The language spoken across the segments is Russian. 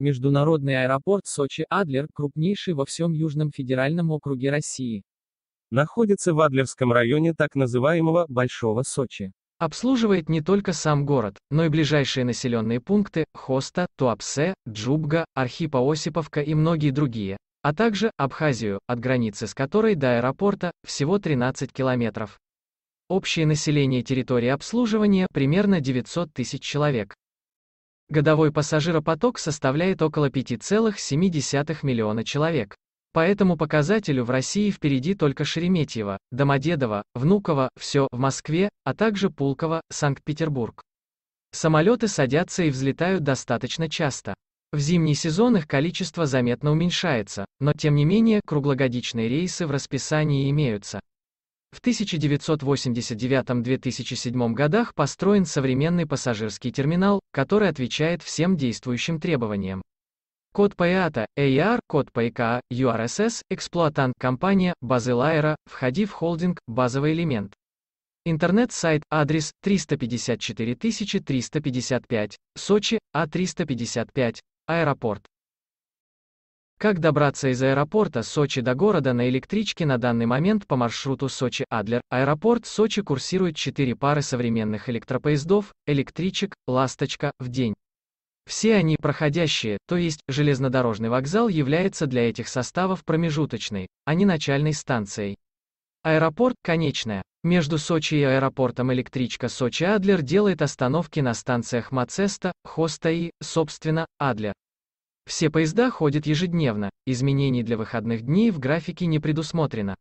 Международный аэропорт Сочи-Адлер – крупнейший во всем Южном федеральном округе России. Находится в Адлерском районе так называемого «Большого Сочи». Обслуживает не только сам город, но и ближайшие населенные пункты – Хоста, Туапсе, Джубга, Архипа-Осиповка и многие другие, а также Абхазию, от границы с которой до аэропорта всего 13 километров. Общее население территории обслуживания – примерно 900 тысяч человек. Годовой пассажиропоток составляет около 5,7 миллиона человек. По этому показателю в России впереди только Шереметьево, Домодедово, Внуково, все в Москве, а также Пулково, Санкт-Петербург. Самолеты садятся и взлетают достаточно часто. В зимний сезон их количество заметно уменьшается, но тем не менее круглогодичные рейсы в расписании имеются. В 1989-2007 годах построен современный пассажирский терминал, который отвечает всем действующим требованиям. Код ПАТА, AR, код ПКА, URSS, эксплуатант компания, Базел Аэро, входи в холдинг, базовый элемент. Интернет-сайт, адрес 354355, Сочи, А355, аэропорт. Как добраться из аэропорта Сочи до города на электричке на данный момент по маршруту Сочи-Адлер? Аэропорт Сочи курсирует 4 пары современных электропоездов, электричек, «Ласточка» в день. Все они проходящие, то есть железнодорожный вокзал является для этих составов промежуточной, а не начальной станцией. Аэропорт – конечная. Между Сочи и аэропортом электричка Сочи-Адлер делает остановки на станциях Мацеста, Хоста и, собственно, Адлер. Все поезда ходят ежедневно, изменений для выходных дней в графике не предусмотрено.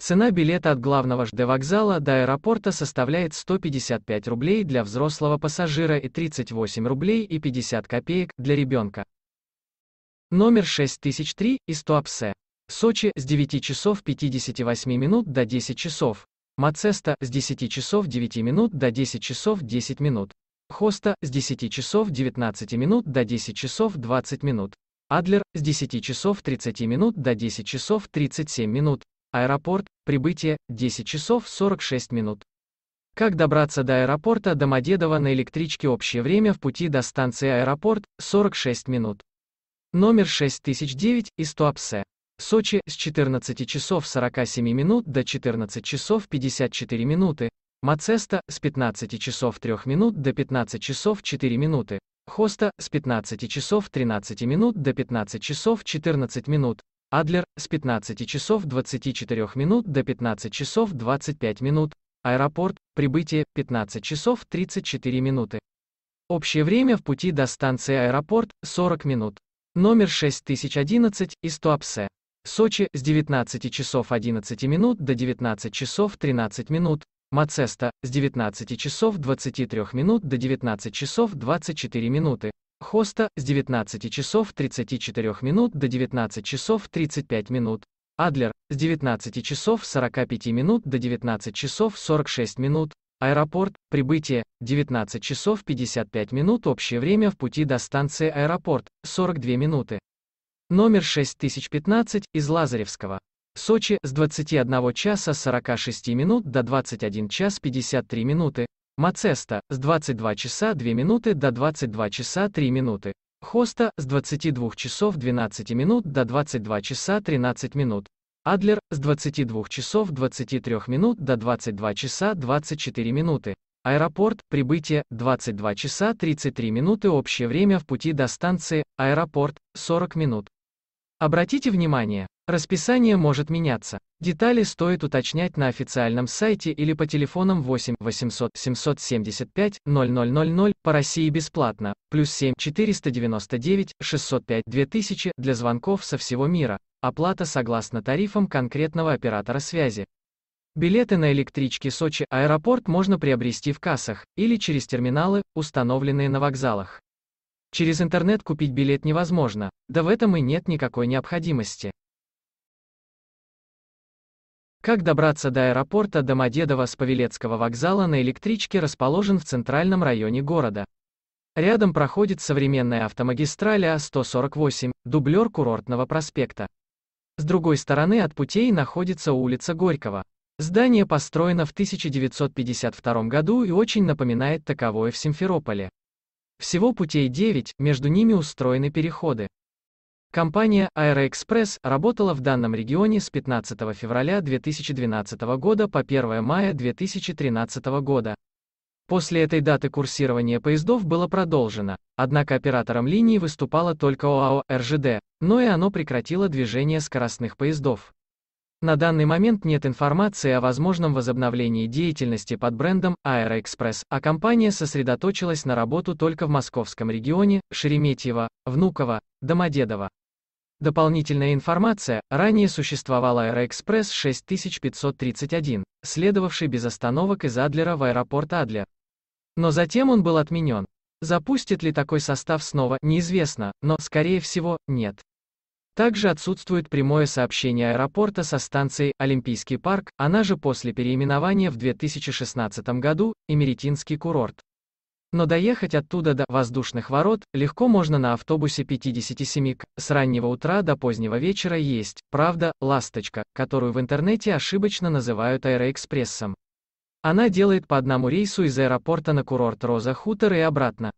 Цена билета от главного ЖД вокзала до аэропорта составляет 155 рублей для взрослого пассажира и 38 рублей и 50 копеек для ребенка. Номер 6003 из Туапсе. Сочи с 9 часов 58 минут до 10 часов. Мацеста с 10 часов 9 минут до 10 часов 10 минут. Хоста с 10 часов 19 минут до 10 часов 20 минут. Адлер с 10 часов 30 минут до 10 часов 37 минут. Аэропорт, прибытие 10 часов 46 минут. Как добраться до аэропорта Домодедово на электричке общее время в пути до станции аэропорт 46 минут. Номер 6009 из Туапсе. Сочи с 14 часов 47 минут до 14 часов 54 минуты. Мацеста с 15 часов 3 минут до 15 часов 4 минуты. Хоста с 15 часов 13 минут до 15 часов 14 минут. Адлер с 15 часов 24 минут до 15 часов 25 минут. Аэропорт, прибытие 15 часов 34 минуты. Общее время в пути до станции аэропорт 40 минут. Номер 6011 из Туапсе. Сочи с 19 часов 11 минут до 19 часов 13 минут. Мацеста, с 19 часов 23 минут до 19 часов 24 минуты. Хоста, с 19 часов 34 минут до 19 часов 35 минут. Адлер, с 19 часов 45 минут до 19 часов 46 минут. Аэропорт, прибытие, 19 часов 55 минут. Общее время в пути до станции аэропорт, 42 минуты. Номер 6015, из Лазаревского. Сочи с 21 часа 46 минут до 21 час 53 минуты, Мацеста с 22 часа 2 минуты до 22 часа 3 минуты, Хоста с 22 часов 12 минут до 22 часа 13 минут, Адлер с 22 часов 23 минут до 22 часа 24 минуты. Аэропорт, прибытие, 22 часа 33 минуты общее время в пути до станции, аэропорт, 40 минут. Обратите внимание, Расписание может меняться. Детали стоит уточнять на официальном сайте или по телефонам 8 800 775 0000 по России бесплатно, плюс 7 499 605 2000 для звонков со всего мира. Оплата согласно тарифам конкретного оператора связи. Билеты на электрички Сочи аэропорт можно приобрести в кассах или через терминалы, установленные на вокзалах. Через интернет купить билет невозможно, да в этом и нет никакой необходимости. Как добраться до аэропорта Домодедово с Павелецкого вокзала на электричке расположен в центральном районе города. Рядом проходит современная автомагистраль А148, дублер курортного проспекта. С другой стороны от путей находится улица Горького. Здание построено в 1952 году и очень напоминает таковое в Симферополе. Всего путей 9, между ними устроены переходы. Компания «Аэроэкспресс» работала в данном регионе с 15 февраля 2012 года по 1 мая 2013 года. После этой даты курсирование поездов было продолжено, однако оператором линии выступала только ОАО «РЖД», но и оно прекратило движение скоростных поездов. На данный момент нет информации о возможном возобновлении деятельности под брендом «Аэроэкспресс», а компания сосредоточилась на работу только в московском регионе, Шереметьево, Внуково, Домодедово. Дополнительная информация, ранее существовала Аэроэкспресс 6531, следовавший без остановок из Адлера в аэропорт Адлер. Но затем он был отменен. Запустит ли такой состав снова, неизвестно, но, скорее всего, нет. Также отсутствует прямое сообщение аэропорта со станцией «Олимпийский парк», она же после переименования в 2016 году «Эмеретинский курорт» но доехать оттуда до воздушных ворот легко можно на автобусе 57 к. С раннего утра до позднего вечера есть, правда, ласточка, которую в интернете ошибочно называют аэроэкспрессом. Она делает по одному рейсу из аэропорта на курорт Роза Хутор и обратно.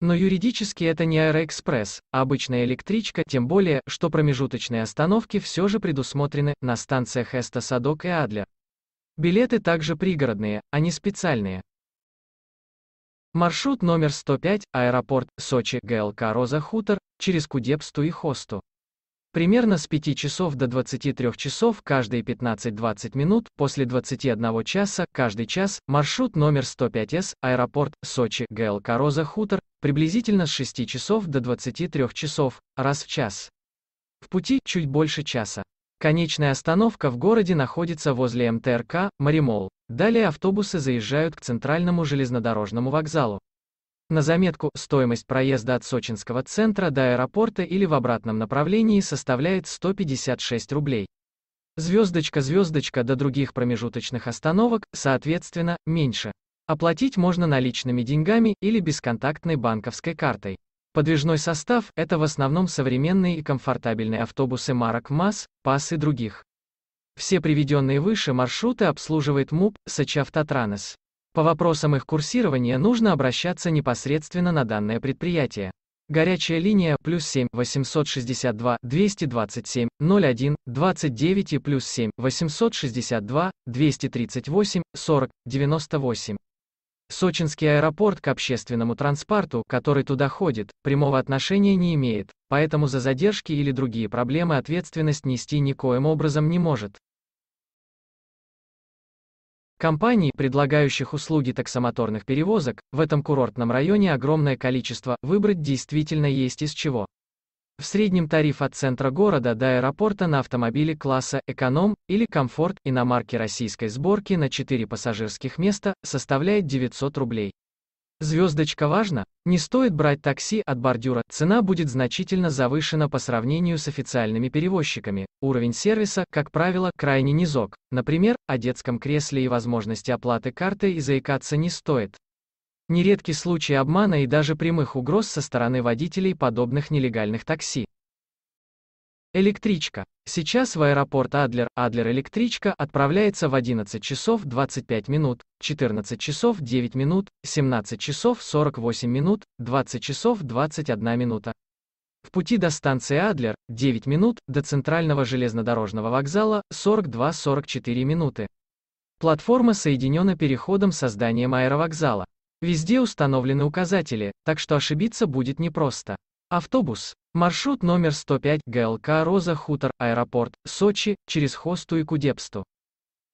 Но юридически это не аэроэкспресс, а обычная электричка, тем более, что промежуточные остановки все же предусмотрены на станциях Эста Садок и Адля. Билеты также пригородные, а не специальные. Маршрут номер 105, аэропорт Сочи, ГЛК Роза Хутор, через Кудепсту и Хосту. Примерно с 5 часов до 23 часов каждые 15-20 минут, после 21 часа каждый час, маршрут номер 105С, аэропорт Сочи, ГЛК Роза Хутор, приблизительно с 6 часов до 23 часов, раз в час. В пути чуть больше часа. Конечная остановка в городе находится возле МТРК «Маримол». Далее автобусы заезжают к центральному железнодорожному вокзалу. На заметку, стоимость проезда от сочинского центра до аэропорта или в обратном направлении составляет 156 рублей. Звездочка-звездочка до других промежуточных остановок, соответственно, меньше. Оплатить можно наличными деньгами или бесконтактной банковской картой. Подвижной состав – это в основном современные и комфортабельные автобусы марок МАЗ, ПАС и других. Все приведенные выше маршруты обслуживает МУП «Сочавтотранес». По вопросам их курсирования нужно обращаться непосредственно на данное предприятие. Горячая линия плюс 7 862 227 01 29 и плюс 7 862 238 40 98. Сочинский аэропорт к общественному транспорту, который туда ходит, прямого отношения не имеет, поэтому за задержки или другие проблемы ответственность нести никоим образом не может. Компаний, предлагающих услуги таксомоторных перевозок, в этом курортном районе огромное количество, выбрать действительно есть из чего. В среднем тариф от центра города до аэропорта на автомобиле класса «Эконом» или «Комфорт» иномарки российской сборки на 4 пассажирских места составляет 900 рублей. Звездочка важно, не стоит брать такси от бордюра, цена будет значительно завышена по сравнению с официальными перевозчиками, уровень сервиса, как правило, крайне низок, например, о детском кресле и возможности оплаты карты и заикаться не стоит. Нередки случаи обмана и даже прямых угроз со стороны водителей подобных нелегальных такси. Электричка. Сейчас в аэропорт Адлер, Адлер электричка отправляется в 11 часов 25 минут, 14 часов 9 минут, 17 часов 48 минут, 20 часов 21 минута. В пути до станции Адлер 9 минут, до центрального железнодорожного вокзала 42-44 минуты. Платформа соединена переходом со зданием аэровокзала. Везде установлены указатели, так что ошибиться будет непросто. Автобус. Маршрут номер 105 ГЛК «Роза Хутор», аэропорт, Сочи, через Хосту и Кудепсту.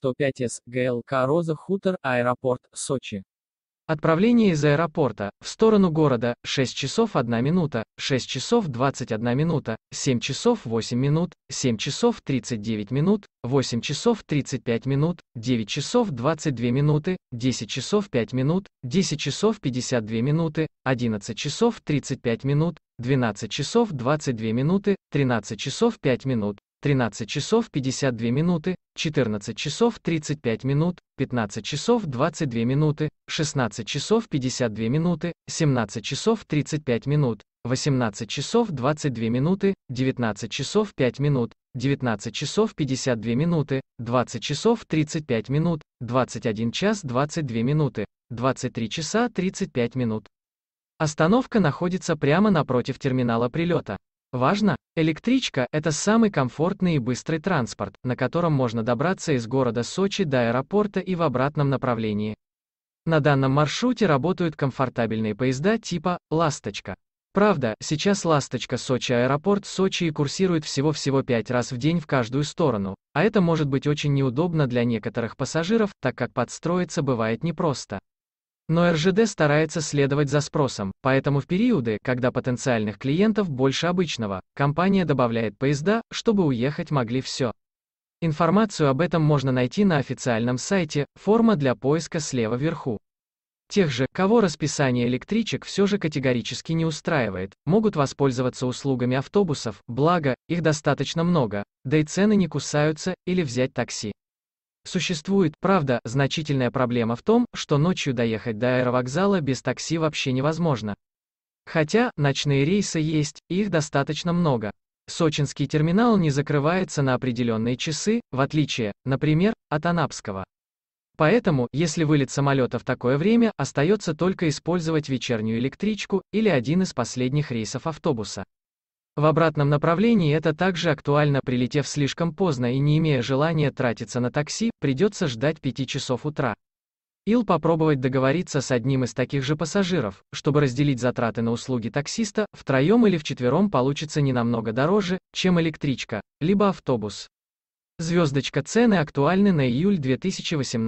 105 с ГЛК «Роза Хутор», аэропорт, Сочи. Отправление из аэропорта, в сторону города, 6 часов 1 минута, 6 часов 21 минута, 7 часов 8 минут, 7 часов 39 минут, 8 часов 35 минут, 9 часов 22 минуты, 10 часов 5 минут, 10 часов 52 минуты, 11 часов 35 минут, 12 часов 22 минуты, 13 часов 5 минут, 13 часов 52 минуты, 14 часов 35 минут, 15 часов 22 минуты, 16 часов 52 минуты, 17 часов 35 минут, 18 часов 22 минуты, 19 часов 5 минут, 19 часов 52 минуты, 20 часов 35 минут, 21 час 22 минуты, 23 часа 35 минут. Остановка находится прямо напротив терминала прилета. Важно, электричка – это самый комфортный и быстрый транспорт, на котором можно добраться из города Сочи до аэропорта и в обратном направлении. На данном маршруте работают комфортабельные поезда типа «Ласточка». Правда, сейчас «Ласточка» Сочи-аэропорт Сочи курсирует всего-всего 5 раз в день в каждую сторону, а это может быть очень неудобно для некоторых пассажиров, так как подстроиться бывает непросто. Но РЖД старается следовать за спросом, поэтому в периоды, когда потенциальных клиентов больше обычного, компания добавляет поезда, чтобы уехать могли все. Информацию об этом можно найти на официальном сайте, форма для поиска слева вверху. Тех же, кого расписание электричек все же категорически не устраивает, могут воспользоваться услугами автобусов, благо, их достаточно много, да и цены не кусаются, или взять такси. Существует, правда, значительная проблема в том, что ночью доехать до аэровокзала без такси вообще невозможно. Хотя, ночные рейсы есть, и их достаточно много. Сочинский терминал не закрывается на определенные часы, в отличие, например, от Анапского. Поэтому, если вылет самолета в такое время, остается только использовать вечернюю электричку или один из последних рейсов автобуса. В обратном направлении это также актуально прилетев слишком поздно и не имея желания тратиться на такси, придется ждать 5 часов утра. Ил попробовать договориться с одним из таких же пассажиров, чтобы разделить затраты на услуги таксиста, втроем или вчетвером получится не намного дороже, чем электричка, либо автобус. Звездочка цены актуальны на июль 2018